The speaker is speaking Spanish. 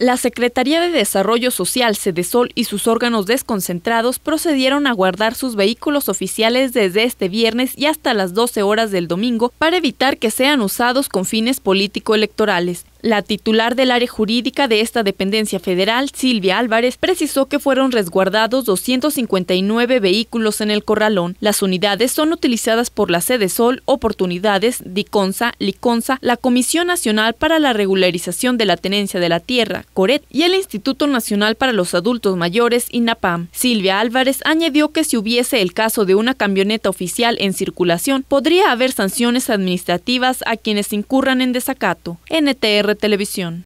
La Secretaría de Desarrollo Social, Sol y sus órganos desconcentrados procedieron a guardar sus vehículos oficiales desde este viernes y hasta las 12 horas del domingo para evitar que sean usados con fines político-electorales. La titular del área jurídica de esta dependencia federal, Silvia Álvarez, precisó que fueron resguardados 259 vehículos en el corralón. Las unidades son utilizadas por la Sede Sol, Oportunidades, DICONSA, LICONSA, la Comisión Nacional para la Regularización de la Tenencia de la Tierra, Coret, y el Instituto Nacional para los Adultos Mayores, INAPAM. Silvia Álvarez añadió que si hubiese el caso de una camioneta oficial en circulación, podría haber sanciones administrativas a quienes incurran en desacato. NTR Televisión.